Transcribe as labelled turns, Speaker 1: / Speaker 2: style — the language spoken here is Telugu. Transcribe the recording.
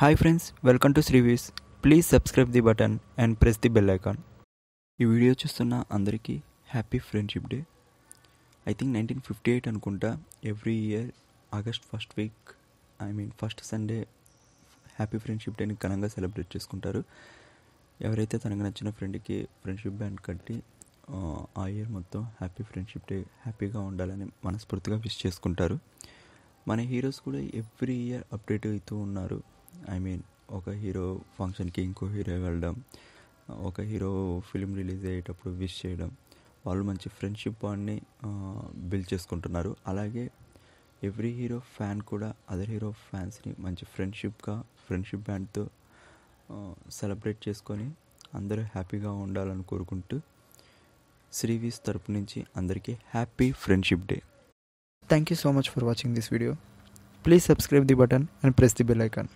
Speaker 1: హాయ్ ఫ్రెండ్స్ వెల్కమ్ టు శ్రీవీస్ please subscribe the button and press the bell icon ఈ వీడియో చూస్తున్న అందరికీ happy friendship day I think nineteen fifty eight అనుకుంటా every year August first week I mean first Sunday happy friendship డేని ఘనంగా సెలబ్రేట్ చేసుకుంటారు ఎవరైతే తనకు నచ్చిన ఫ్రెండ్కి ఫ్రెండ్షిప్ బ్యాండ్ కట్టి ఆ ఇయర్ మొత్తం హ్యాపీ ఫ్రెండ్షిప్ డే హ్యాపీగా ఉండాలని మనస్ఫూర్తిగా విష్ చేసుకుంటారు మన హీరోస్ కూడా ఎవ్రీ ఇయర్ అప్డేట్ అవుతూ ఉన్నారు ఐ మీన్ ఒక హీరో ఫంక్షన్కి ఇంకో హీరో వెళ్ళడం ఒక హీరో ఫిలిం రిలీజ్ అయ్యేటప్పుడు విష్ చేయడం వాళ్ళు మంచి ఫ్రెండ్షిప్ బాండ్ని బిల్డ్ చేసుకుంటున్నారు అలాగే ఎవ్రీ హీరో ఫ్యాన్ కూడా అదర్ హీరో ఫ్యాన్స్ని మంచి ఫ్రెండ్షిప్గా ఫ్రెండ్షిప్ బ్యాండ్తో సెలబ్రేట్ చేసుకొని అందరూ హ్యాపీగా ఉండాలని కోరుకుంటూ శ్రీవీస్ తరపు నుంచి అందరికీ happy friendship day
Speaker 2: thank you so much for watching this video please subscribe the button and press the bell icon